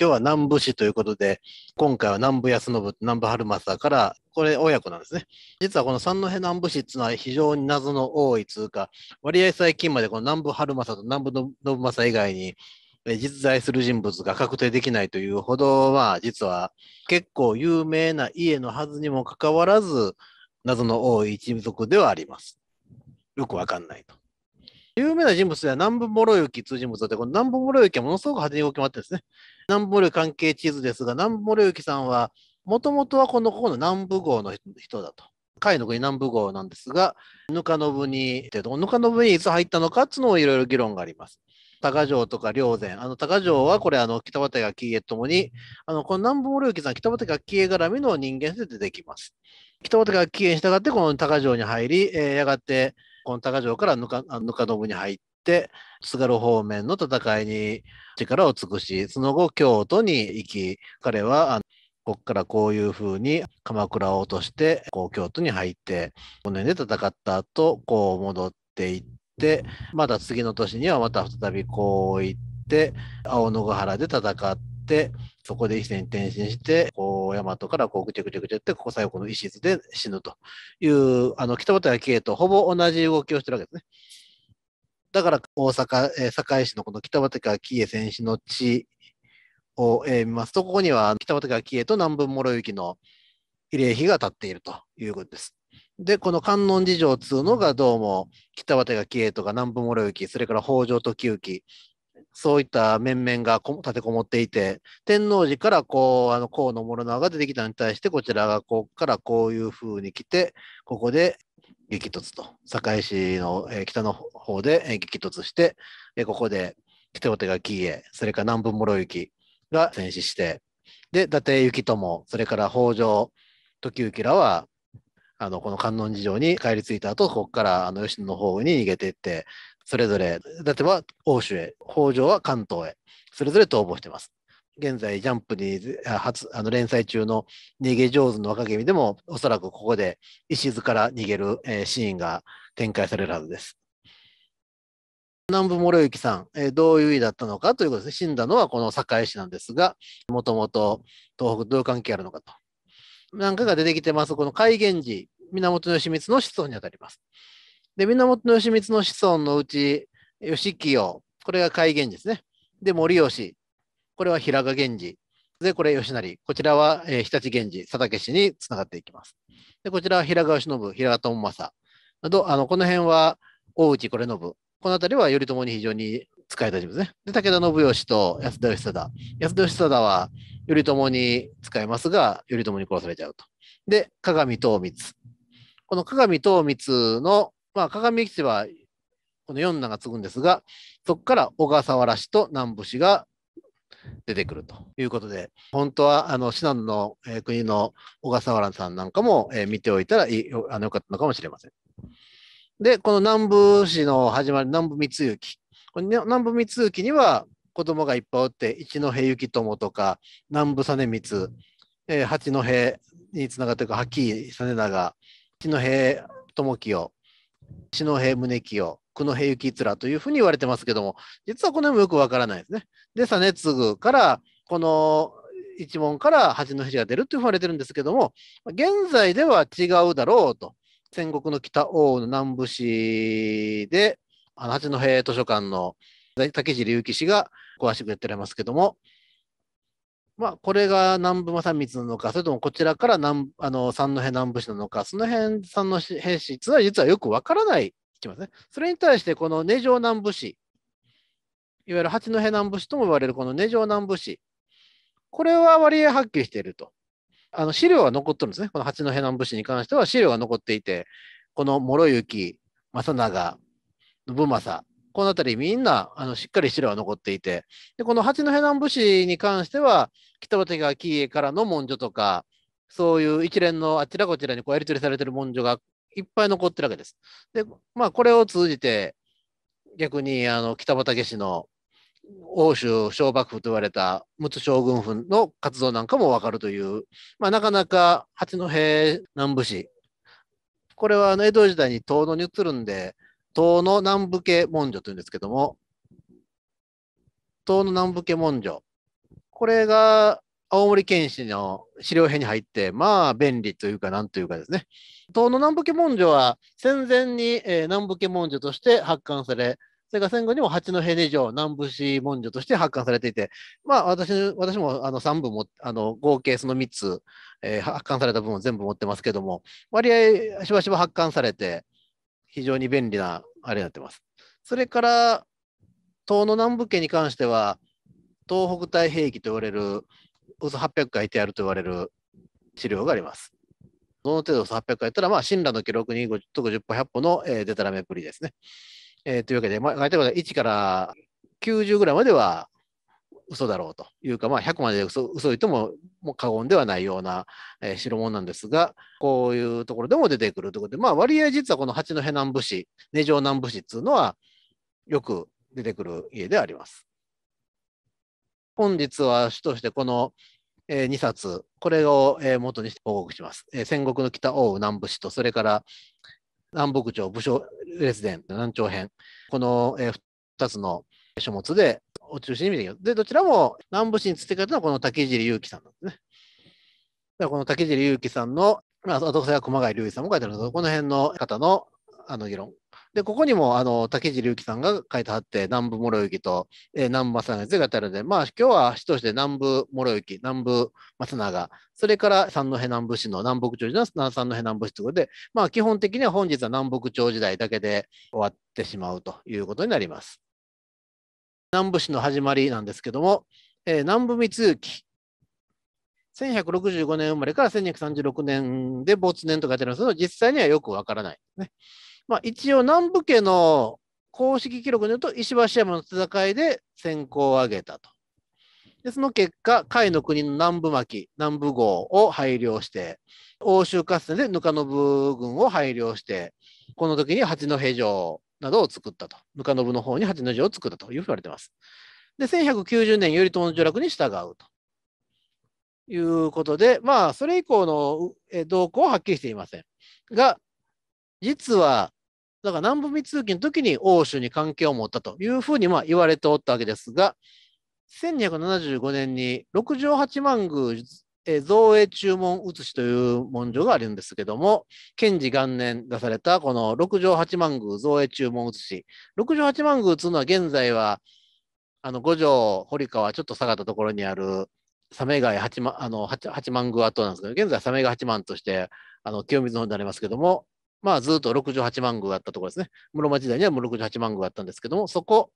今日は南部市ということで、今回は南部康信、南部春政から、これ親子なんですね。実はこの三戸南部市っていうのは非常に謎の多い通貨、割合最近までこの南部春正と南部信政以外に、実在する人物が確定できないというほどは、実は結構有名な家のはずにもかかわらず、謎の多い一族ではあります。よくわかんないと。有名な人物では南部諸行通人物だって、この南部諸行はものすごく派手に動き回ってるんですね。南部諸行関係地図ですが、南部諸行さんは、もともとはこのここの南部号の人だと。甲斐の国南部号なんですが、ぬかのぶに、ぬかのぶにいつ入ったのかっていうのもいろいろ議論があります。高城とか霊禅。あの、高城はこれ、あの、北畠が消家ともに、あの、この南部諸行さん、北畠が紀家絡みの人間で出てきます。北畠が紀家に従って、この高城に入り、えー、やがて、この高城からぬかぬかぶに入って、津軽方面の戦いに力を尽くし、その後京都に行き、彼はここからこういうふうに鎌倉を落として、こう京都に入って、5年で戦った後、こう戻っていって、また次の年にはまた再びこう行って、青野ヶ原で戦って、そこで一戦転身して、こう大和からこうぐちゃぐちゃぐちゃって、ここ最後の石津で死ぬという、あの北畠慶とほぼ同じ動きをしてるわけですね。だから大阪、えー、堺市のこの北畠慶選手の地を、えー、見ますと、ここには北畠慶と南文諸行の慰霊碑が建っているということです。で、この観音寺城っつうのがどうも北畑が慶とか南部諸行、それから北条時行、そういった面々が立てこもっていて、天王寺からこう、あの、河野諸直が出てきたのに対して、こちらがこっからこういうふうに来て、ここで激突と、堺市の、えー、北の方で、え激突して、えー、ここで北尾手が喜江、それから南部諸行が戦死して、で、伊達行友、それから北条時行らは、あのこの観音寺城に帰り着いた後ここからあの吉野の方に逃げていってそれぞれ、伊ては欧州へ、北条は関東へ、それぞれ逃亡してます。現在、ジャンプに初あの連載中の逃げ上手の若君でも、おそらくここで石津から逃げる、えー、シーンが展開されるはずです。南部諸行さん、えー、どういう意だったのかということですね。死んだのはこの堺市なんですが、もともと東北どういう関係あるのかと。なんかが出てきてます、この戒厳寺、源義満の子孫にあたります。で、源義満の子孫のうち、義清、これが甲斐源氏ですね。で、森吉、これは平賀源氏。で、これ吉成。こちらは、えー、日立源氏、佐竹氏につながっていきます。で、こちらは平川信、平賀友政など、あのこの辺は大内これ信。この辺りは頼朝に非常に使えた人物ですね。で、武田信義と安田義貞。安田義貞は頼朝に使えますが、頼朝に殺されちゃうと。で、鏡藤光。この鏡藤光のまあ、鏡吉はこの四名がつくんですが、そこから小笠原氏と南部氏が出てくるということで、本当はあの信濃の、え国の小笠原さんなんかも、え見ておいたらいいあのよかったのかもしれません。で、この南部市の始まり、南部光行。この南部光行には子供がいっぱいおって、一戸幸友とか、南部実光、えー、八戸につながっていく、八木実長、一戸友清、篠平宗清、久野平幸面というふうに言われてますけども、実はこの辺もよくわからないですね。で、実次から、この一門から八の肘が出るというふうに言われてるんですけども、現在では違うだろうと。戦国の北大の南部市で、あの八戸図書館の竹尻幸樹氏が詳しくやってられますけども、まあ、これが南部正光なのか、それともこちらから南あの三戸南部市なのか、その辺三戸平市つは実はよくわからないきますね。それに対して、この根城南部市、いわゆる八戸南部市とも言われるこの根城南部市、これは割合発揮していると。あの資料は残ってるんですね。この八戸南部市に関しては資料が残っていて、この諸行、正長、信政、この辺りみんなあのしっかり資料は残っていて、でこの八戸南部市に関しては、北畠が紀伊からの文書とか、そういう一連のあちらこちらにこうやり取りされてる文書がいっぱい残ってるわけです。で、まあ、これを通じて、逆にあの北畠氏の欧州小幕府と言われた陸奥将軍府の活動なんかも分かるという、まあ、なかなか八戸南部市これは江戸時代に遠野に移るんで東の南部家文書というんですけども、東の南部家文書。これが青森県史の資料編に入って、まあ便利というか、なんというかですね。東の南部家文書は戦前に、え南部家文書として発刊され、それから戦後にも八戸二条南部市文書として発刊されていて、まあ私私もあの3部もあの合計その3つ、えー、発刊された部分を全部持ってますけども、割合しばしば発刊されて、非常に便利なあれになってます。それから、東の南部家に関しては、東北太平域と言われる、うそ800回てあると言われる治療があります。どの程度うそ800回やったら、まあ、親鸞の記録に50 0歩100歩の、えー、デタラメっぷりですね。えー、というわけで、まあ、1から90ぐらいまでは嘘だろうというか、まあ、100まで嘘嘘言ってももう過言ではないような、えー、代物なんですが、こういうところでも出てくるということで、まあ、割合実はこの八戸南部市、根城南部市っていうのは、よく出てくる家であります。本日は主としてこの2冊、これを元に報告します。戦国の北奥羽南部市と、それから南北朝武将列伝南朝編、この2つの書物でを中心に見ていきます。で、どちらも南部市に移ってくれたのはこの竹尻祐樹さんなんですね。だからこの竹尻祐樹さんの、まあ、私が熊谷隆一さんも書いてあるんですけど、この辺の方のあの議論。で、ここにもあの竹尻祐樹さんが書いてあって、南部諸行と、えー、南部正永が書いてあるので、まあ今日は市として南部諸行、南部松永、それから三戸南部市の南北朝時代の三戸南部市ということで、まあ基本的には本日は南北朝時代だけで終わってしまうということになります。南部史の始まりなんですけども、えー、南部光行、1165年生まれから1236年で没年とかやってるんですけど、実際にはよくわからないですね。まあ、一応、南部家の公式記録によると、石橋山の戦いで先行を挙げたと。でその結果、甲斐の国の南部巻、南部号を配領して、欧州合戦でぬかの部軍を配領して、この時に八戸城などを作ったと、ぬかの部の方に八の字を作ったというふうに言われています。で、1190年、頼朝の序落に従うということで、まあ、それ以降の動向ははっきりしていません。が、実は、だから南部密通期の時に欧州に関係を持ったというふうにまあ言われておったわけですが、1275年に68万宮え造営注文写しという文書があるんですけども、賢治元年出されたこの六条八幡宮造営注文写し。六条八幡宮というのは現在は、あの五条堀川ちょっと下がったところにあるサメ街八万あの八幡宮跡なんですけど、現在はサメイ八幡としてあの清水の方になりますけども、まあずっと六条八幡宮あったところですね。室町時代には六条八幡宮あったんですけども、そこ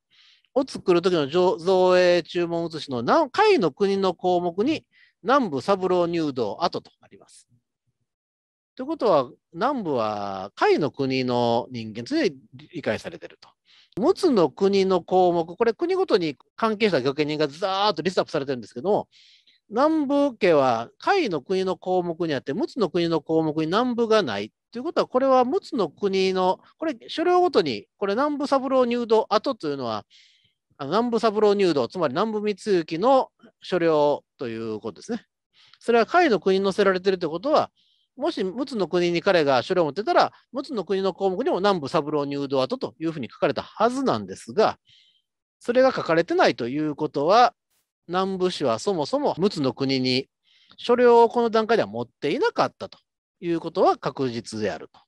を作る時の造営注文写しの何回の国の項目に南部三郎入道跡となります。ということは、南部は甲斐の国の人間として理解されていると。陸奥の国の項目、これ国ごとに関係した御家人がざーっとリストアップされてるんですけども、南部家は甲斐の国の項目にあって、陸奥の国の項目に南部がないということは、これは陸奥の国の、これ、所領ごとに、これ、南部三郎入道跡というのは、南部三郎入道、つまり南部三行の所領ということですね。それは甲斐の国に載せられてるということは、もし陸奥の国に彼が所領を持ってたら、陸奥の国の項目にも南部三郎入道跡というふうに書かれたはずなんですが、それが書かれてないということは、南部氏はそもそも陸奥の国に所領をこの段階では持っていなかったということは確実であると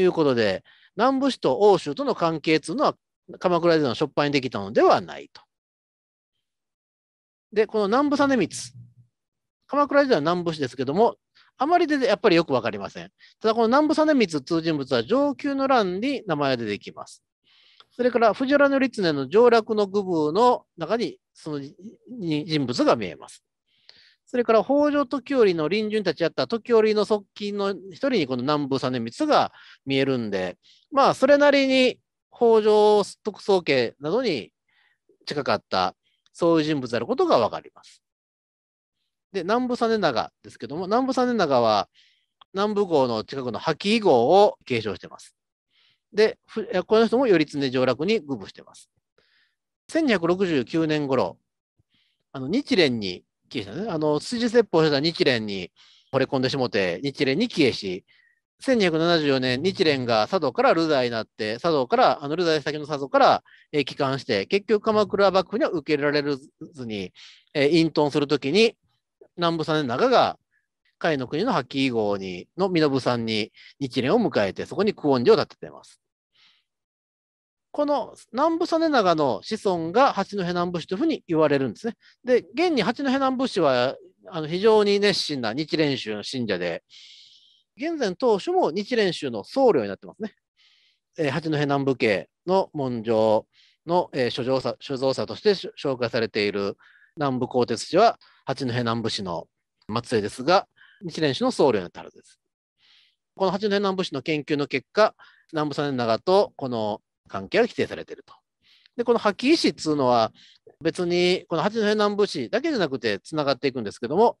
いうことで、南部市と欧州との関係というのは鎌倉時代の初っ端にできたのではないと。で、この南部実光。鎌倉時代は南部史ですけども、あまりでやっぱりよくわかりません。ただ、この南部実光という人物は上級の欄に名前が出てきます。それから藤原紀経の上洛の愚部の中にその人物が見えます。それから北条時頼の臨順たちやった時頼の側近の一人にこの南部実光が見えるんで、まあそれなりに北条徳宗家などに近かったそういう人物であることが分かります。で、南部実長ですけども、南部実長は南部郷の近くの破棄号を継承してます。で、この人も頼常上洛に愚部してます。1269年頃、あの日蓮に帰依したね、あの、筋説法した日蓮に惚れ込んでしもて、日蓮に帰依し、1274年、日蓮が佐渡から流罪になって、佐渡から、あの流罪先の佐渡から、えー、帰還して、結局鎌倉幕府には受け入れられずに、えー、隠遁するときに、南部さんの中が、甲斐の国の破棄号に、の身延さんに日蓮を迎えて、そこに久遠寺を建てています。この南部実長の子孫が八戸南部氏というふうに言われるんですね。で、現に八戸南部氏はあの非常に熱心な日蓮宗の信者で、現在の当主も日蓮宗の僧侶になってますね。えー、八戸南部家の文書の、えー、所蔵者所蔵者として紹介されている南部鋼鉄氏は八戸南部師の末裔ですが、日蓮宗の僧侶になったはずです。この八戸南部師の研究の結果、南部三年長とこの関係が規定されていると。で、この破棄石っていうのは、別にこの八戸南部師だけじゃなくてつながっていくんですけども、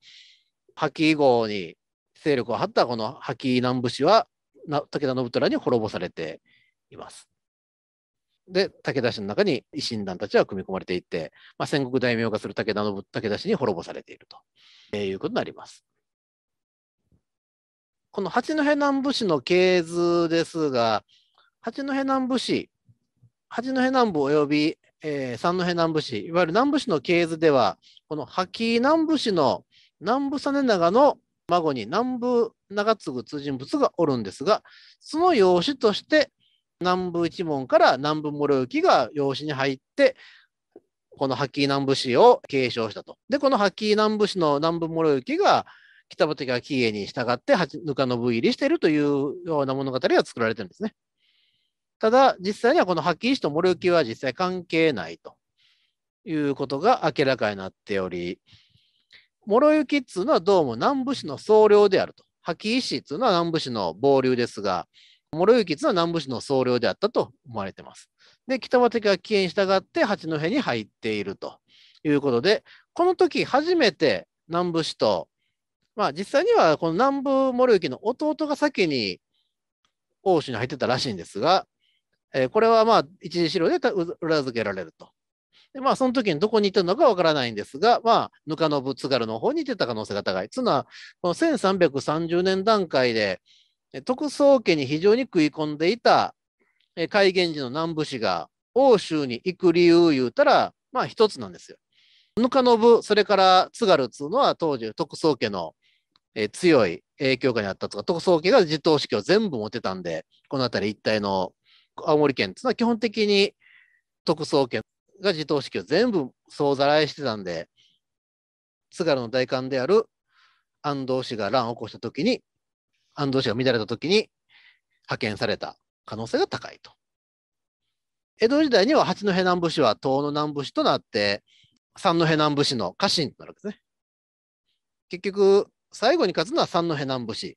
破棄号に勢力を張ったこの覇気南部氏は武田信虎に滅ぼされています。で、武田氏の中に維新団たちは組み込まれていて、まあ、戦国大名化する武田信武田氏に滅ぼされていると、えいうことになります。この八戸南部市の系図ですが、八戸南部市、八戸南部および、えー、三戸南部市、いわゆる南部市の系図では、この覇気南部市の南部実長の孫に南部長継通人物がおるんですが、その養子として南部一門から南部諸行が養子に入って、このー南部氏を継承したと。で、このー南部氏の南部諸行が北畠が喜恵に従ってぬかの部入りしているというような物語が作られてるんですね。ただ、実際にはこのー氏と諸行は実際関係ないということが明らかになっており、諸行っつうのはどうも南部市の総領であると。波紀石っつうのは南部市の傍流ですが、諸行っつうのは南部市の総領であったと思われてます。で、北畠が起源したがって八戸に入っているということで、この時初めて南部市と、まあ実際にはこの南部諸行の弟が先に奥州に入ってたらしいんですが、えー、これはまあ一次資料で裏付けられると。で、まあ、その時にどこに行ってるのかわからないんですが、まあ、ぬかのぶ津軽の方に行ってた可能性が高い。つまり、この1330年段階で、特捜家に非常に食い込んでいた海原寺の南部氏が欧州に行く理由言うたら、まあ一つなんですよ。ぬかのぶ、それから津軽っていうのは当時特捜家の強い影響下にあったとか、特捜家が自頭式を全部持ってたんで、この辺り一帯の青森県っていうのは基本的に特捜家が自動式を全部総ざらいしてたんで、津軽の大官である安藤氏が乱を起こしたときに、安藤氏が乱れたときに派遣された可能性が高いと。江戸時代には八戸南部市は東の南部市となって、三戸南部市の家臣となるわけですね。結局、最後に勝つのは三戸南部市。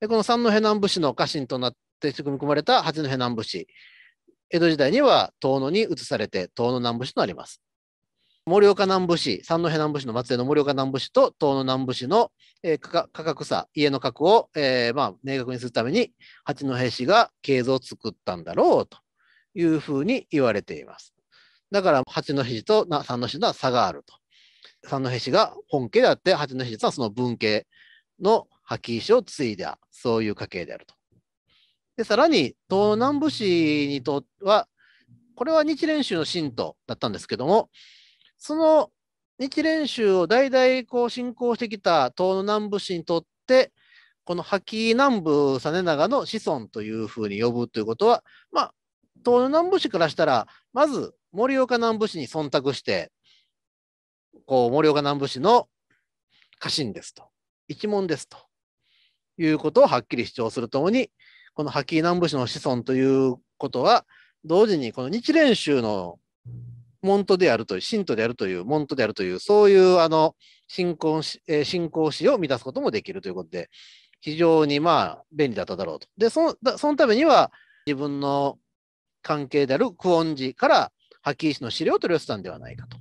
でこの三戸南部市の家臣となって組み込まれた八戸南部市。江戸時代には遠野に移されて遠野南部市となります。盛岡南部市、三戸南部市の松江の盛岡南部市と遠野南部市の、えー、価格差、家の格を、えー、まあ、明確にするために八戸市が経図を作ったんだろうというふうに言われています。だから八戸市と三戸市の差があると。三戸市が本家であって八戸市はその文系の波紀石を継いだそういう家系であると。で、さらに、東南部市にとっては、これは日蓮宗の信徒だったんですけども、その日蓮宗を代々こう信仰してきた東南部市にとって、この覇南部実長の子孫というふうに呼ぶということは、まあ、東南部市からしたら、まず盛岡南部市に忖度して、こう盛岡南部市の家臣ですと、一門ですということをはっきり主張するともに、この波紀南部氏の子孫ということは、同時にこの日蓮宗の門徒であるという、信徒であるという、門徒であるという、そういうあの信仰し、信仰史を満たすこともできるということで、非常にまあ便利だっただろうと。で、そのそのためには、自分の関係である久遠寺から波紀石の資料を取り寄せたんではないかと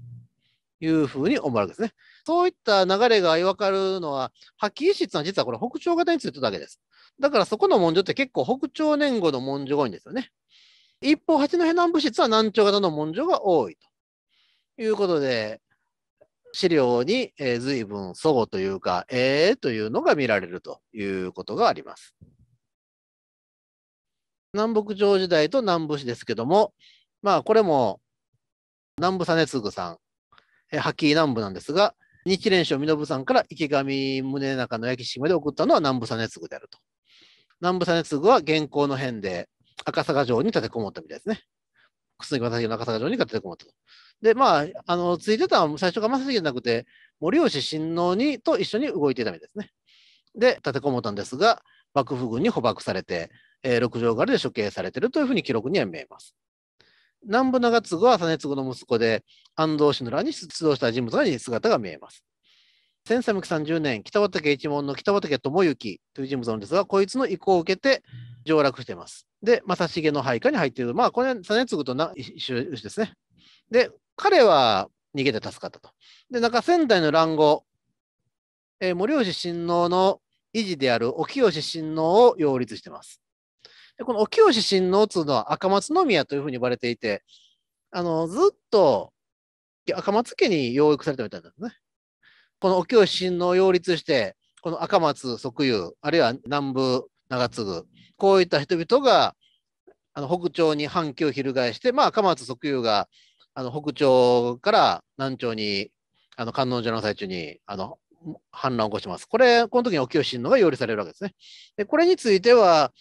いうふうに思われるんですね。そういった流れが分かるのは、波紀石っていうのは実はこれ北朝型についてただけです。だからそこの文書って結構北朝年号の文書が多いんですよね。一方、八戸南部室は南朝型の文書が多いということで、資料に、えー、随分祖語というか、ええー、というのが見られるということがあります。南北朝時代と南部市ですけども、まあこれも南部実次さん、えー、波紀南部なんですが、日蓮宗身延さんから池上宗中の焼島で送ったのは南部実次であると。南部実次は現行の変で赤坂城に立てこもったみたいですね。楠木正成の赤坂城に立てこもったと。で、まあ、あのついてたのは最初が正成じゃなくて、森吉親王にと一緒に動いていたみたいですね。で、立てこもったんですが、幕府軍に捕獲されて、えー、六条狩りで処刑されているというふうに記録には見えます。南部長継は実次の息子で安藤氏の良に出動した人物に姿が見えます。1330年、北畠一門の北畠智之という人物なんですが、こいつの意向を受けて上洛しています。で、正成の配下に入っている。まあ、これは実次と一緒ですね。で、彼は逃げて助かったと。で、なんか仙台の乱後、えー、森吉親王の維持である沖吉親王を擁立しています。でこの沖吉親王というのは赤松宮というふうに呼ばれていて、あのずっと赤松家に養育されたみたいなんですね。この沖吉親王擁立して、この赤松即遊、あるいは南部長継、こういった人々があの北朝に反旗を翻して、まあ、赤松即遊があの北朝から南朝に、あの観音寺の最中にあの反乱を起こします。これ、この時に沖吉親王が擁立されるわけですね。でこれについては、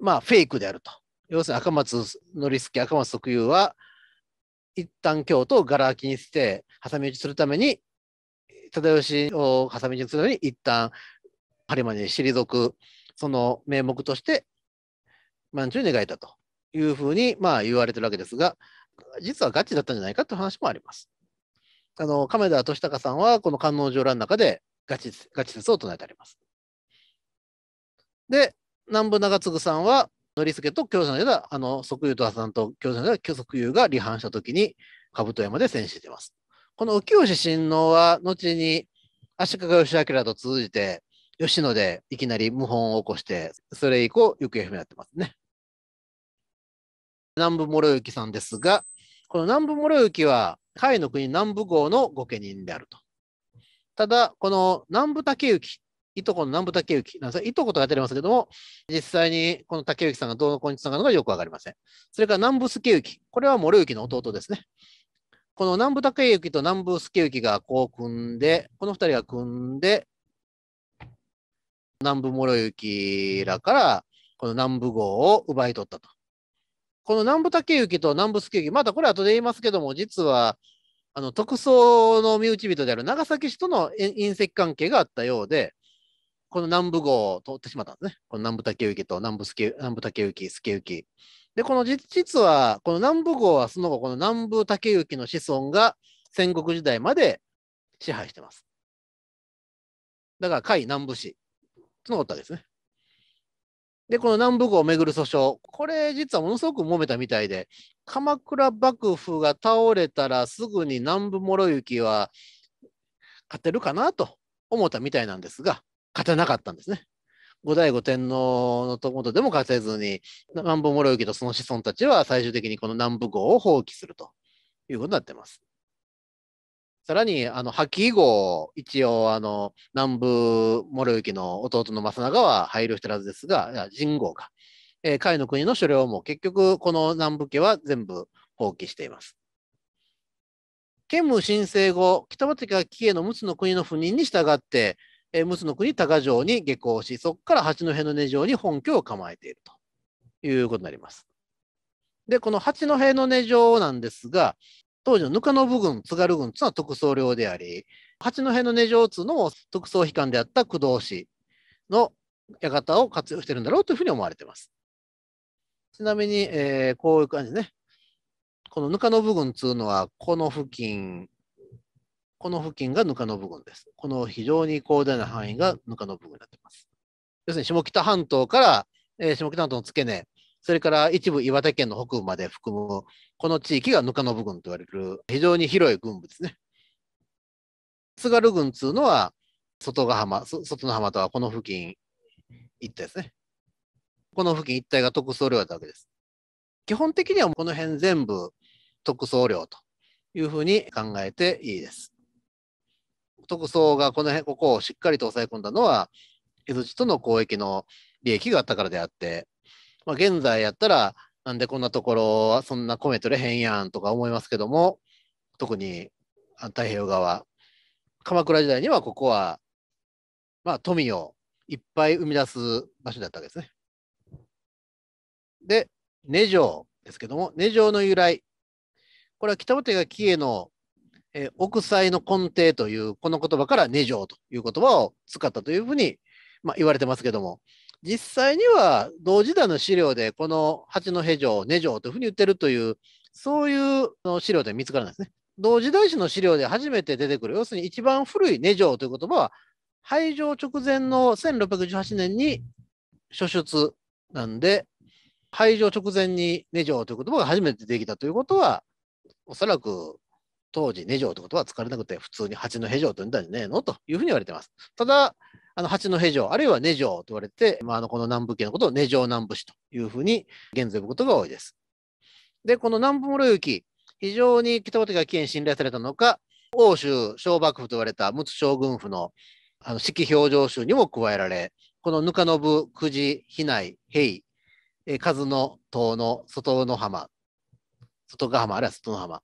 まあ、フェイクであると。要するに赤松則助、赤松即遊は、一旦京都をがら空きにして、挟み撃ちするために忠義を挟み撃ちにするのに一旦播磨に退くその名目として満中に願いたというふうにまあ言われてるわけですが実はガチだったんじゃないかという話もあります。あの亀田敏孝さんはこの観音上覧の中でガチガチ説を唱えてあります。で南部長次さんは則助と教祖の間あの即友と破産と教祖の間即優が離反した時に兜山で戦死してます。この浮京氏親王は、後に足利義明と通じて、吉野でいきなり謀反を起こして、それ以降、行方不明になってますね。南部諸行さんですが、この南部諸行は、甲斐の国南部郷の御家人であると。ただ、この南部竹行、いとこの南部竹行なんですが、いとこと書いてありますけども、実際にこの竹行さんがどうのこうにつながるのかよくわかりません。それから南部助行、これは諸行の弟ですね。この南部武之と南部助行がこう組んで、この2人が組んで、南部諸行らから、この南部号を奪い取ったと。この南部武之と南部助行、またこれ後で言いますけども、実は、あの、特捜の身内人である長崎氏との隕石関係があったようで、この南部号を取ってしまったんですね。この南部武之と南部助南部武之、助行。で、この実は、この南部郷はその後、この南部竹行の子孫が戦国時代まで支配してます。だから、甲斐南部市そのことですね。で、この南部郷をめぐる訴訟、これ実はものすごく揉めたみたいで、鎌倉幕府が倒れたらすぐに南部諸行は勝てるかなと思ったみたいなんですが、勝てなかったんですね。後醍醐天皇のとことでも勝てずに、南部諸行とその子孫たちは最終的にこの南部号を放棄するということになってます。さらに、あの、破棄号、一応、あの、南部諸行の弟の正長は配慮してるはずですが、神号が。えー、甲斐の国の所領も結局、この南部家は全部放棄しています。建武新政後、北畠が紀への陸奥の国の赴任に従って、えー、陸奥の国高城に下校し、そこから八戸の根城に本拠を構えているということになります。で、この八戸の根城なんですが、当時のの部軍、津軽軍というのは特捜領であり、八戸の根城というのも特捜機関であった工藤氏の館を活用してるんだろうというふうに思われています。ちなみに、えー、こういう感じね。このの部軍というのは、この付近、この付近がぬかの部分です。この非常に広大な範囲がぬかの部分になっています。要するに下北半島から、えー、下北半島の付け根、それから一部岩手県の北部まで含む、この地域がぬかの部分と言われる非常に広い群部ですね。津軽群というのは外ヶ浜、外の浜とはこの付近一帯ですね。この付近一帯が特捜領だったわけです。基本的にはこの辺全部特捜領というふうに考えていいです。特捜がこの辺、ここをしっかりと抑え込んだのは、江戸地との交易の利益があったからであって、まあ、現在やったら、なんでこんなところはそんな米取れへんやんとか思いますけども、特に太平洋側、鎌倉時代にはここは、まあ、富をいっぱい生み出す場所だったわけですね。で、根城ですけども、根城の由来。これは北本が紀恵のえー、奥祭の根底というこの言葉から根性という言葉を使ったというふうに、まあ、言われてますけども、実際には同時代の資料でこの八戸城、根城というふうに言ってるという、そういう資料で見つからないですね。同時代史の資料で初めて出てくる、要するに一番古い根城という言葉は、廃城直前の1618年に初出なんで、廃城直前に根城という言葉が初めてできたということは、おそらく当時、城とってことは使われなくて、普通に八戸城と呼んだんじゃねえのというふうに言われてます。ただ、あの八戸城、あるいは根城と言われて、まあ、あのこの南部家のことを根城南部市というふうに現在呼ぶことが多いです。で、この南部室行、き、非常に北畠が危険信頼されたのか、欧州小幕府と言われた陸奥将軍府のあの指揮表情集にも加えられ、このぬかのぶ、久慈、比内、平、数の島の外の浜、外ヶ浜、あるいは外の浜、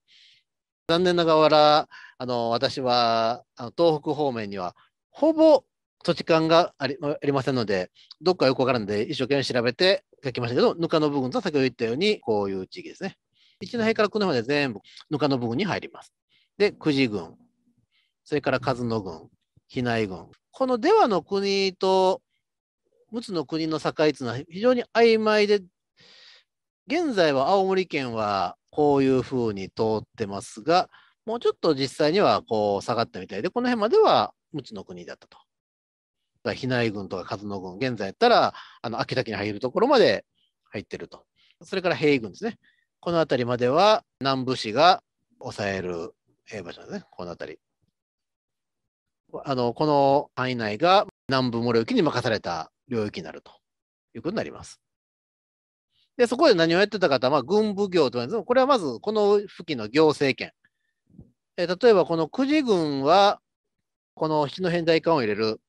残念ながら、あの私はあの東北方面にはほぼ土地勘がありありませんので、どっかよくわからんで一生懸命調べて書きましたけど、ぬかの部分と先ほど言ったように、こういう地域ですね。一の辺から九の辺まで全部ぬかの部分に入ります。で、久慈郡、それから数野郡、比内郡。この出羽の国と陸奥の国の境というのは非常に曖昧で、現在は青森県はこういうふうに通ってますが、もうちょっと実際にはこう下がったみたいで、この辺までは無知の国だったと。だから、比内軍とか数の軍、現在やったら、あの秋田に入るところまで入ってると。それから兵軍ですね。この辺りまでは南部市が抑える場所なですね、この辺り。あのこの範囲内が南部モ行沖に任された領域になるということになります。で、そこで何をやってたかとあ軍部業とかです。これはまず、この付近の行政権。え例えば、この久慈軍は、この七戸大官を入れる、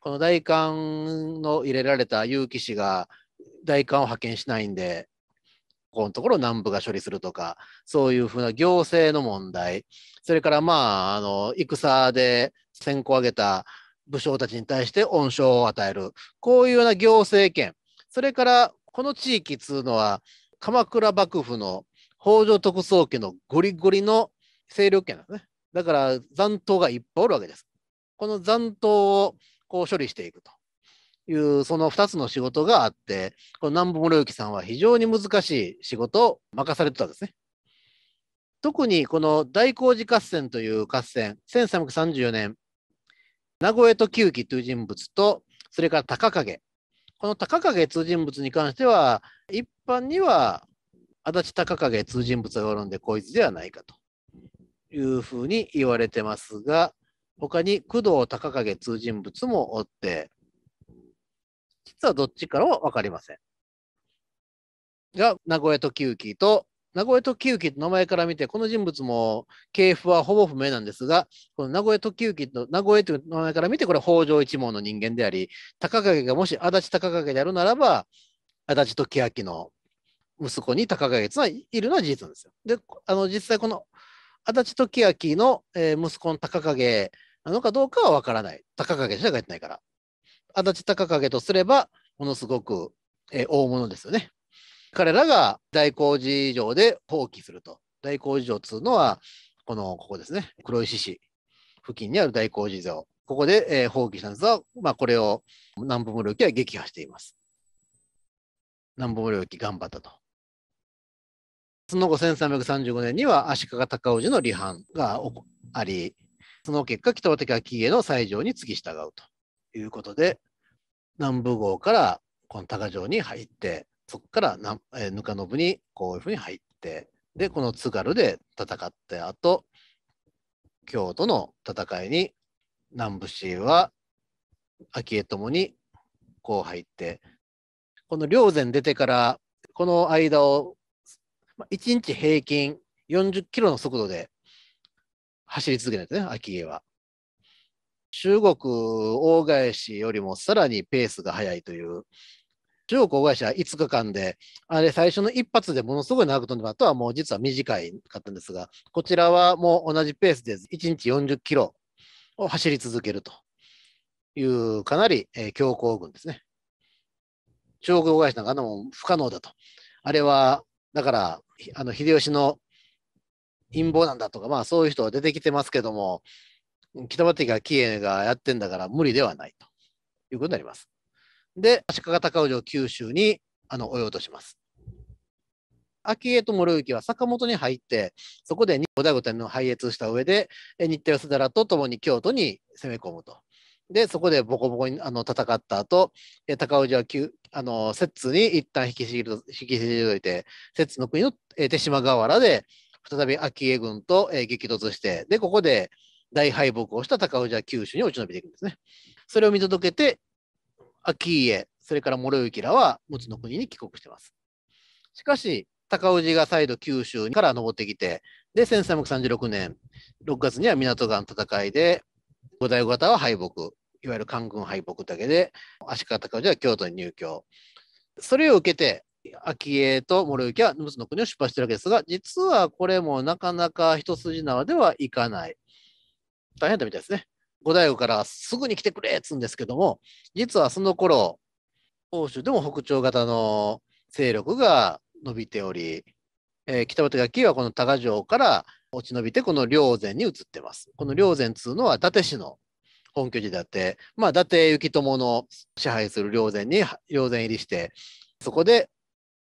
この大官の入れられた結城氏が大官を派遣しないんで、このところ南部が処理するとか、そういうふうな行政の問題、それからまあ、あの、戦で先行上げた武将たちに対して恩賞を与える、こういうような行政権、それからこの地域っつうのは、鎌倉幕府の北条特捜家のゴリゴリの勢力圏なんですね。だから残党がいっぱいおるわけです。この残党をこう処理していくという、その2つの仕事があって、この南部室之さんは非常に難しい仕事を任されてたんですね。特にこの大工事合戦という合戦、1334年、名越と久喜という人物と、それから高影、この高影通人物に関しては、一般には足立高影通人物がおるんで、こいつではないかというふうに言われてますが、他に工藤高影通人物もおって、実はどっちからは分かりません。が、名古屋時行と名古屋時行の名前から見て、この人物も系譜はほぼ不明なんですが、この名古屋時行と名古屋という名前から見て、これ北条一門の人間であり、高影がもし足立高影であるならば、足立時明の息子に高影がいるのは事実なんですよ。で、あの実際この足立時明の息子の高影なのかどうかは分からない。高影しか書いてないから。足立高影とすれば、ものすごく大物ですよね。彼らが大工事場で放棄すると。大工事場というのは、この、ここですね。黒石市付近にある大工事場。ここで、えー、放棄したんですが、まあ、これを南部無領機は撃破しています。南部無領機頑張ったと。その後、1335年には足利尊氏の離反があり、その結果、北畠秋家の西条に次従うということで、南部号からこの高城に入って、そこからな、えー、ぬかのぶにこういうふうに入って、で、この津軽で戦ってあと、京都の戦いに南部市は昭恵ともにこう入って、この霊山出てから、この間を1日平均40キロの速度で走り続けないとね、昭恵は。中国大返しよりもさらにペースが速いという、中国会社5日間で、あれ最初の一発でものすごい長く飛んでまらったはもう実は短かったんですが、こちらはもう同じペースで1日40キロを走り続けるというかなり、えー、強行軍ですね。中国会社なんかのも不可能だと。あれは、だから、あの秀吉の陰謀なんだとか、まあそういう人は出てきてますけども、北畠が喜恵がやってんだから無理ではないということになります。で、足利尊氏を九州にあの追い落とします。昭恵と諸行は坂本に入って、そこで後醍醐天皇を拝謁した上で、新田義寺と共に京都に攻め込むと。で、そこでボコボコにあの戦った後、高氏はあの摂津に一旦引き引き退いて、摂津の国の手島河原で、再び昭恵軍と激突して、で、ここで大敗北をした高氏は九州に落ち延びていくんですね。それを見届けて、秋家、それから諸行らは陸奥の国に帰国してます。しかし、高氏が再度九州から登ってきて、で、1336年、6月には港川の戦いで、五代方は敗北、いわゆる官軍敗北だけで、足利高氏は京都に入京。それを受けて、昭恵と諸行は陸奥の国を出発してるわけですが、実はこれもなかなか一筋縄ではいかない。大変だみたいですね。後醍醐からすぐに来てくれっつうんですけども、実はその頃、欧州でも北朝型の勢力が伸びており、えー、北畑が木はこの多賀城から落ち延びて、この霊山に移ってます。この霊山っつうのは伊達氏の本拠地であって、まあ、伊達行友の支配する霊山に霊山入りして、そこで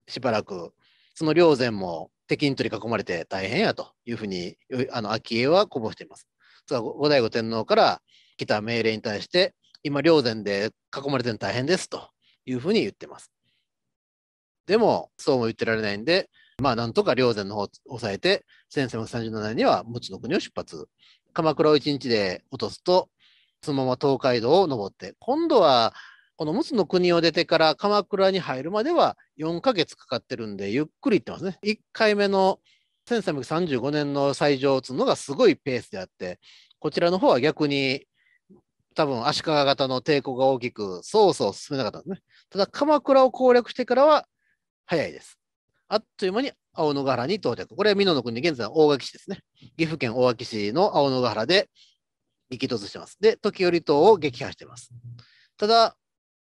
しばらく、その霊山も敵に取り囲まれて大変やというふうに、あの昭恵はこぼしています。後醍醐天皇から来た命令に対して、今、霊山で囲まれてるの大変ですというふうに言ってます。でも、そうも言ってられないんで、まあ、なんとか霊山の方を抑えて、1337年には陸奥の国を出発。鎌倉を一日で落とすと、そのまま東海道を登って、今度はこの陸奥の国を出てから鎌倉に入るまでは4ヶ月かかってるんで、ゆっくり行ってますね。1回目の1335年の最上を打つのがすごいペースであって、こちらの方は逆に多分足利型の抵抗が大きく、そうそう進めなかったんですね。ただ、鎌倉を攻略してからは早いです。あっという間に青野ヶ原に到着。これは美濃の国、現在大垣市ですね。岐阜県大垣市の青野ヶ原で激突してます。で、時折島を撃破してます。ただ、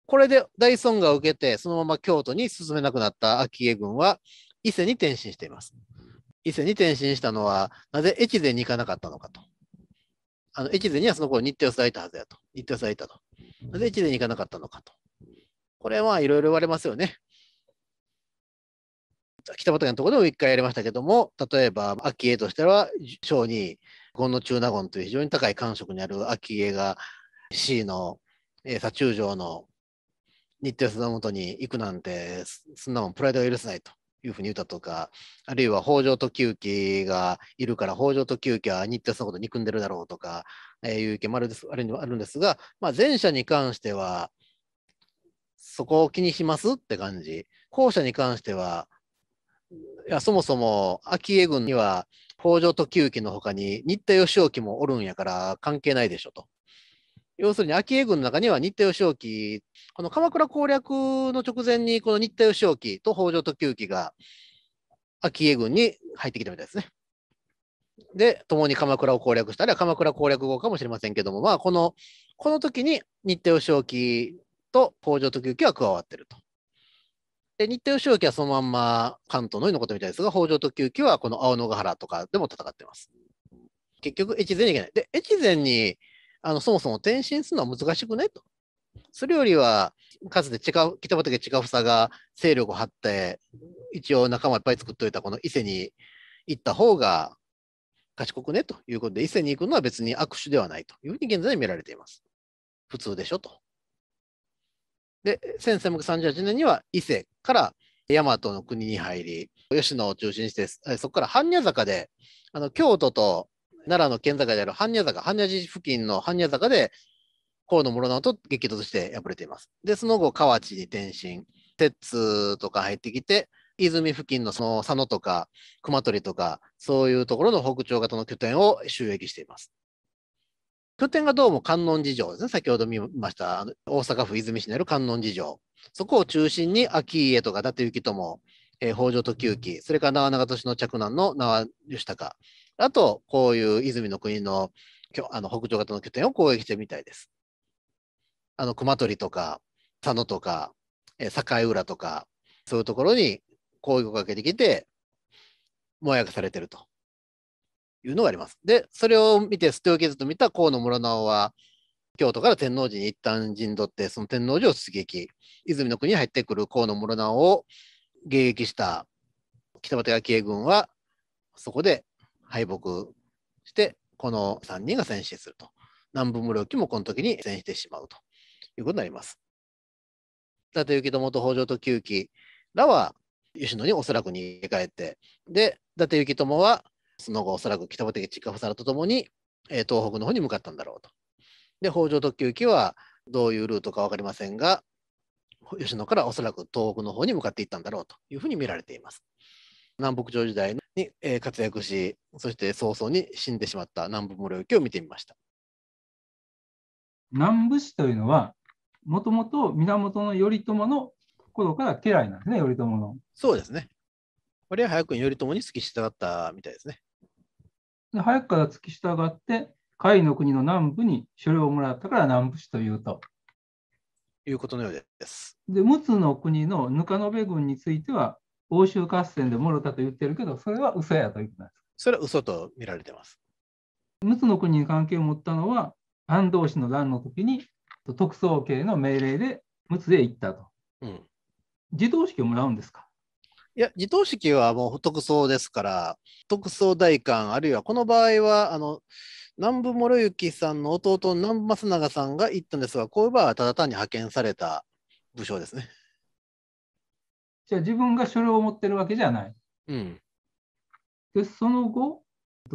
これで大損害を受けて、そのまま京都に進めなくなった昭恵軍は伊勢に転身しています。伊勢に転身したのは、なぜ越前に行かなかったのかと。あの越前にはその頃日程をされたはずやと。日程をされたと。なぜ越前に行かなかったのかと。これはいろいろ言われますよね。北畑のところでも一回やりましたけども、例えば、秋江としては、小に、権の中納言という非常に高い官職にある秋江が C の、えー、左中将の日程をのもとに行くなんて、そんなもんプライドは許せないと。いうふうに言ったとか、あるいは北条時行がいるから、北条時行は日鉄のこと憎んでるだろうとか、えー、いう意見もあるですあるあるんですが、まあ、前者に関しては、そこを気にしますって感じ。後者に関しては、いやそもそも昭恵軍には北条時行のほかに新田義興もおるんやから関係ないでしょと。要するに昭恵軍の中には新田義興、この鎌倉攻略の直前にこの新田義興と北条時行が昭恵軍に入ってきたみたいですね。で、共に鎌倉を攻略したら鎌倉攻略後かもしれませんけども、まあ、この、この時に新田義興と北条時行は加わってると。で、新田義興はそのまんま関東のうなことみたいですが、北条時行はこの青野ヶ原とかでも戦ってます。結局、越前に行けない。で、越前にあのそもそも転身するのは難しくないと。それよりは、かつて北畠千佳房が勢力を張って、一応仲間いっぱい作っておいたこの伊勢に行った方が賢くねということで、伊勢に行くのは別に握手ではないというふうに現在見られています。普通でしょと。で、1338年には伊勢から大和の国に入り、吉野を中心にして、そこから般若坂で、あの京都と奈良の県境である般若坂、般若寺付近の般若坂で、河野室直と激突して敗れています。で、その後、河内に転身、鉄とか入ってきて、泉付近のその佐野とか熊取とか、そういうところの北朝型の拠点を収益しています。拠点がどうも観音寺城ですね。先ほど見ました、大阪府泉市にある観音寺城。そこを中心に秋家とか伊達行友、えー、北条時行、それから長長年の嫡男の縄義高。あと、こういう泉の国のあの北上型の拠点を攻撃してるみたいです。あの熊取とか佐野とか、え境浦とか、そういうところに攻撃をかけてきて、もやがされてるというのがあります。で、それを見て捨て置けずと見た河野村直は、京都から天皇寺に一旦陣取って、その天皇寺を出撃、泉の国に入ってくる河野室直を迎撃した北畠昭恵軍は、そこで敗北して、この3人が戦死すると。南部無力機もこの時に戦してしまうということになります。伊達行友と北条と久喜らは吉野におそらく逃げ帰って、で、伊達行友はその後おそらく北畠親房とともに、えー、東北の方に向かったんだろうと。で、北条と久喜はどういうルートか分かりませんが、吉野からおそらく東北の方に向かっていったんだろうというふうに見られています。南北朝時代のに活躍し、そして早々に死んでしまった南部室行を見てみました。南部氏というのは、もともと源頼朝の頃から家来なんですね、頼朝の。そうですね。割合早くに頼朝に付き従ったみたいですね。で早くから付き従って、甲斐の国の南部に所領をもらったから南部氏というと。いうことのようです。で、陸奥の国のぬ糠延軍については、欧州合戦でもろたと言ってるけど、それは嘘やと言ってます。それは嘘と見られてます。陸奥の国に関係を持ったのは、安藤氏の乱の時に、特捜系の命令で陸奥へ行ったと。うん、自動式をもらうんですかいや、自動式はもう特捜ですから、特捜代官、あるいはこの場合は、あの、南部諸行さんの弟南部正永さんが行ったんですが、こういう場合はただ単に派遣された武将ですね。じゃあ自分が書類を持ってるわけじゃない。うん、でその後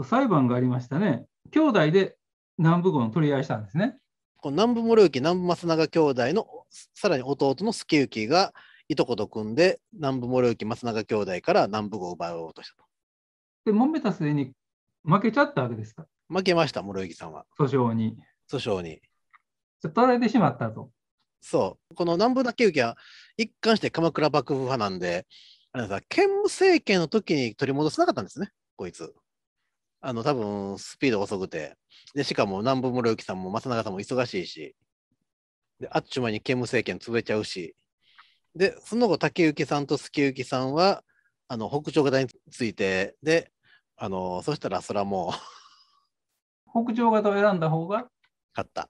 裁判がありましたね。兄弟で南部軍を取り合いしたんですね。この南部諸行南部正永兄弟のさらに弟の助行がいとこと組んで南部諸行松永兄弟から南部号を奪おうとしたと。で、もめた末に負けちゃったわけですか負けました、諸行さんは。訴訟に。訴訟に。取られてしまったと。そう。この南部竹内は一貫して鎌倉幕府派なんで、あれさ、兼務政権の時に取り戻せなかったんですね、こいつ。あの、多分、スピード遅くて。で、しかも南部室行さんも正永さんも忙しいし、で、あっちゅう間に兼務政権潰れちゃうし、で、その後、竹行さんと月行さんは、あの、北朝方について、で、あの、そしたら、それはもう北朝方を選んだ方が勝った。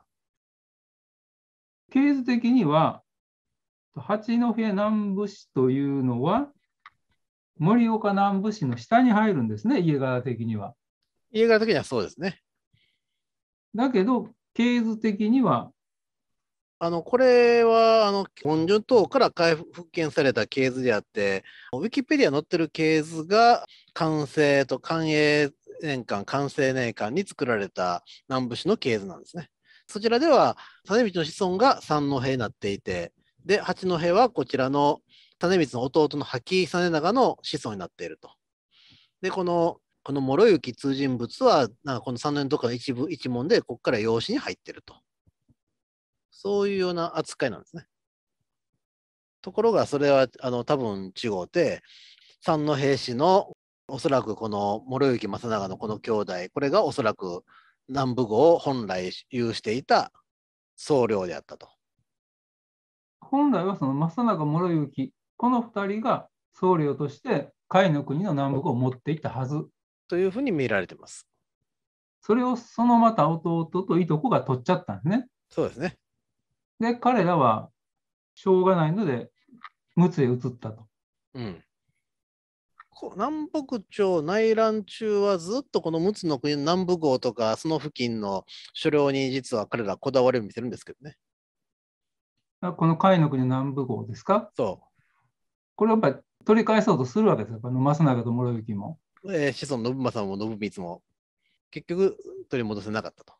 系図的には、八戸南部市というのは、盛岡南部市の下に入るんですね、家柄的には。家柄的にはそうですね。だけど、系図的には。あのこれはあの本順等から復権された系図であって、ウィキペディア載ってる系図が完成と寛永年間、完成年間に作られた南部市の系図なんですね。そちらでは種光の子孫が三之平になっていて、で、八之平はこちらの種光の弟の吐き実長の子孫になっていると。で、この、この諸行通人物は、なんかこの三年とかの一部、一門で、ここから養子に入ってると。そういうような扱いなんですね。ところが、それは、あの、多分違うて、三之平氏のおそらくこの諸行正長のこの兄弟、これがおそらく南部語を本来有していた総領であったと。本来はその正中諸行この2人が僧侶として甲斐の国の南部北を持っていったはず。というふうに見られてます。それをそのまた弟といとこが取っちゃったんですね。そうですね。で、彼らはしょうがないので、陸奥へ移ったと。うん。南北朝内乱中はずっとこの陸奥の国南部号とかその付近の所領に実は彼らこだわりを見せるんですけどね。あこの甲斐の国南部号ですかそう。これやっぱり取り返そうとするわけですよ、正の増永と諸行も。えー、子孫信正も信光も結局取り戻せなかったと。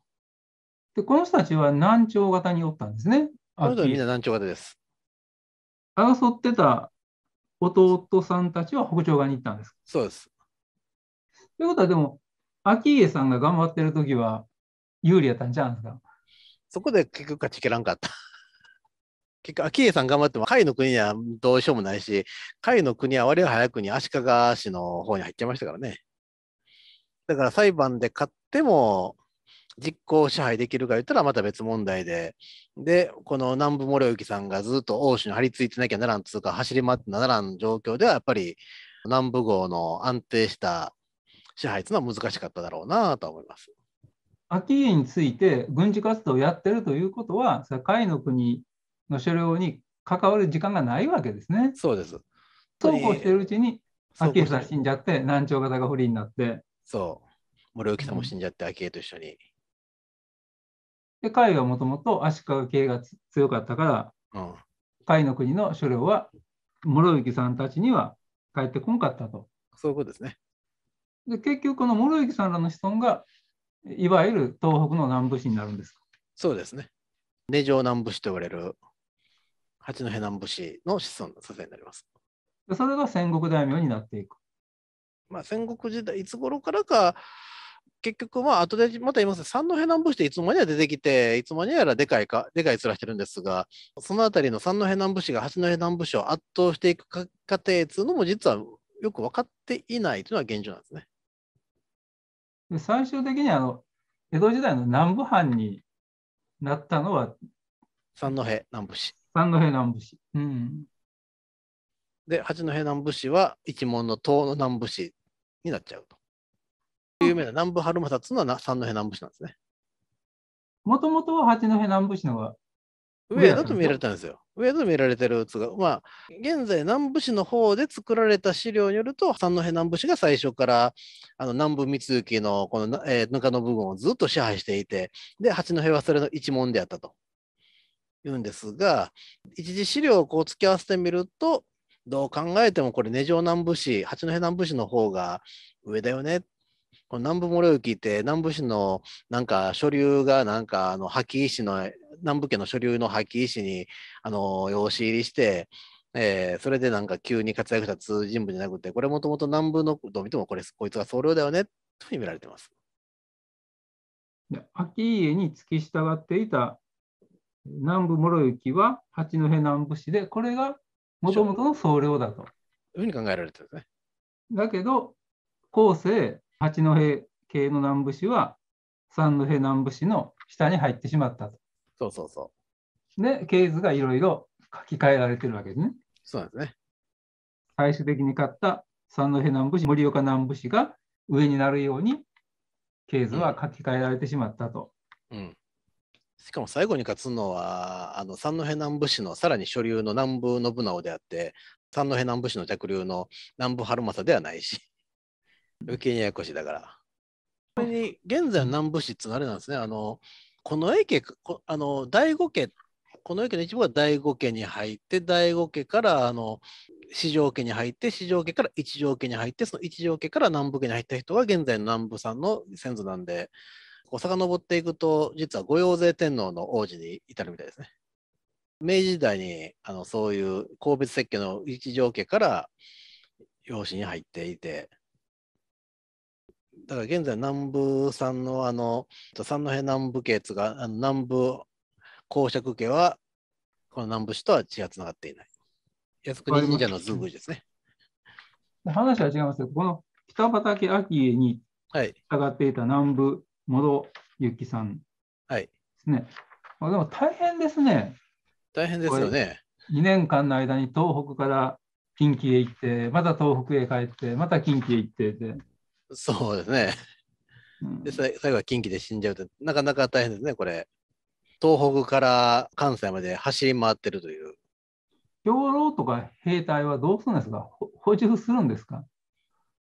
で、この人たちは南朝型におったんですね。あの人はみんな南朝型です。争ってた弟さんたちは北朝側に行ったんですそうです。ということは、でも、昭家さんが頑張ってる時は有利やったんちゃうんですかそこで結局勝ちきらんかった。結局、昭恵さん頑張っても、甲斐の国にはどうしようもないし、甲斐の国は我は早くに足利市の方に入っちゃいましたからね。だから裁判で勝っても、実行支配できるか言ったらまた別問題で、で、この南部森行さんがずっと欧州に張り付いてなきゃならんつうか、走り回ってならん状況では、やっぱり南部号の安定した支配というのは難しかっただろうなと思います。昭家について軍事活動をやってるということは、それの国の所領に関わる時間がないわけですね。そうです。そうこうしてるうちに、昭家さん死んじゃって、南朝方が不利になって。そう。森沖さんも死んじゃって、昭、恵、と一緒に。で、甲斐はもともと足利系が強かったから、甲斐の国の所領は諸行さんたちには帰ってこんかったと。そういうことですね。で、結局この諸行さんらの子孫が、いわゆる東北の南部市になるんですかそうですね。根城南部市と呼われる八戸南部市の子孫の祖先になります。でそれが戦国大名になっていく。まあ、戦国時代、いつ頃からか、結局、まあ、後でまた言います、三戸南部市っていつもには出てきて、いつもにやらでかいか、でかい面してるんですが、そのあたりの三戸南部市が八戸南部市を圧倒していく過程っていうのも、実はよく分かっていないというのが現状なんですね。で最終的にあの江戸時代の南部藩になったのは三戸南部市。三戸南部市。うん。で、八戸南部市は一門の東の南部市になっちゃうと。有名な南部春政っていうのは三戸南部市なんですね。もともとは八戸南部市のが上だと見られたんですよ。上だと見られてるうつが、まあ、現在南部市の方で作られた資料によると、三戸南部市が最初からあの南部三行のこの、えー、ぬかの部分をずっと支配していて、で、八戸はそれの一門であったと。言うんですが、一時資料をこう突き合わせてみると、どう考えてもこれ、根城南部市、八戸南部市の方が上だよねっこの南部諸行って南部市のなんか所流がなんかあの破棄石の南部家の所流の破棄石にあの養子入りして、えー、それでなんか急に活躍した通人部じゃなくてこれもともと南部のどう見てもこれこいつが僧侶だよねと見られてます。秋家に付き従っていた南部諸行は八戸南部市でこれがもともとの僧侶だと。いうふうに考えられてるんですね。だけど後世八戸系の南部市は三戸南部市の下に入ってしまったと。そうそうそう。で、系図がいろいろ書き換えられてるわけですね。そうですね。最終的に買った三戸南部市、盛岡南部市が上になるように、系図は書き換えられてしまったと。うん、うんしかも最後に勝つのはあの三戸南部市のさらに所流の南部信直であって三戸南部市の着流の南部春政ではないし余計にややこしいだから。これに現在南部市ってあれなんですね、あのこの駅あの第五家、この駅の一部は第五家に入って、第五家からあの四条家に入って、四条家から一条家に入って、その一条家から南部家に入った人は現在の南部さんの先祖なんで、こう遡っていくと、実は御用税天皇の王子に至るみたいですね。明治時代にあのそういう神別設計の一条家から養子に入っていて、だから現在南部さんのあの三戸南部系つがあの南部公爵家はこの南部市とは血がつながっていない。靖国神社のズーですね。話は違いますけど、この北畠顕に従っていた南部戻幸さんですね。はい、でも大変ですね。大変ですよね。2年間の間に東北から近畿へ行って、また東北へ帰って、また近畿へ行ってで、そうですね。うん、で最後は近畿で死んじゃうとなかなか大変ですね、これ。東北から関西まで走り回ってるという。兵糧とか兵隊はどうするんですか補充するんですか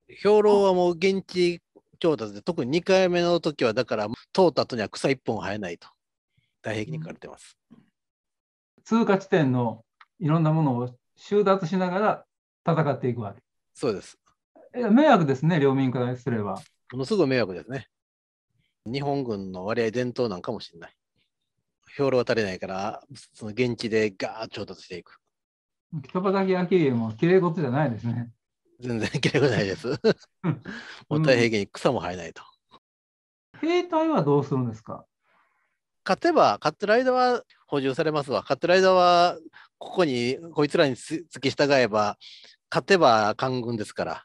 兵糧はもう現地調達で、特に2回目の時は、だから、通った後には草1本生えないと、大壁に書かれてます、うん。通過地点のいろんなものを収奪しながら戦っていくわけ。そうです。迷惑ですね、領民からすれば。ものすごい迷惑ですね。日本軍の割合伝統なんかもしれない。兵糧は足りないから、その現地でガーッ調達していく。北畠明家もきれいごとじゃないですね。全然きれいごとないです。もう太平に草も生えないと、兵隊はどうするんですか勝てば、勝ってる間は補充されますわ。勝ってる間は、ここに、こいつらに付き従えば、勝てば官軍ですから。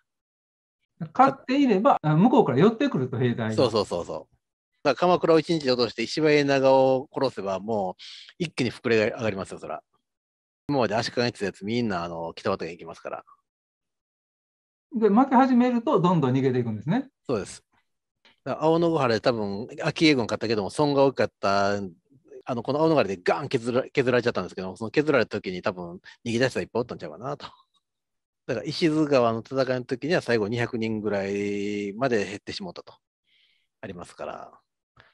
勝っていれば、向こうから寄ってくると、兵隊そうそうそうそう。だから鎌倉を一日落として石破家長を殺せば、もう一気に膨れ上がりますよ、そら。今まで足利にてたやつ、みんなあの北畑に行きますから。で、負け始めると、どんどん逃げていくんですね。そうです。青野ヶ原で多分、秋恵軍買ったけども、損が大きかったあのこの青野原でガン削ら削られちゃったんですけど、その削られた時に多分逃げ出したらいっぱいおったんちゃうかなと。だから石津川の戦いの時には最後200人ぐらいまで減ってしまったと。ありますから、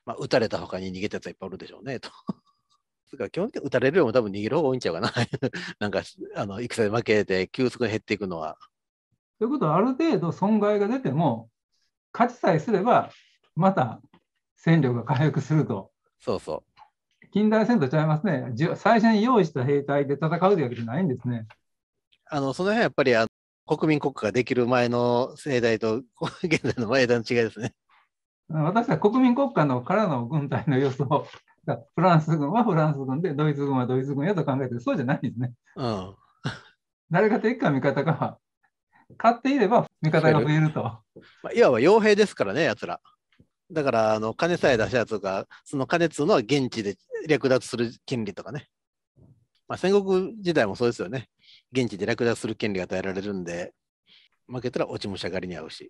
まあ、撃たれた他に逃げたやつはいっぱいおるでしょうね、と。つか基本的に撃たれるよりも多分逃げる方が多いんちゃうかな。なんか、あの戦で負けて急速に減っていくのは。ということは、ある程度損害が出ても、勝ちさえすれば、また戦力が回復すると。そうそう。近代戦とちゃいますね。最初に用意した兵隊で戦うというわけじゃないんですね。あの、その辺はやっぱりあ国民国家ができる前の世代と現在の前代の違いですね。私は国民国家のからの軍隊の予想、フランス軍はフランス軍で、ドイツ軍はドイツ軍やと考えてそうじゃないですね。うん、誰が敵か味方か、勝っていれば味方が増えると。まあ、いわば傭兵ですからね、やつら。だから、あの金さえ出したやつが、その金っつうのは現地で略奪する権利とかね。まあ、戦国時代もそうですよね。現地で落札する権利が与えられるんで、負けたら落ち武者狩りに合うし。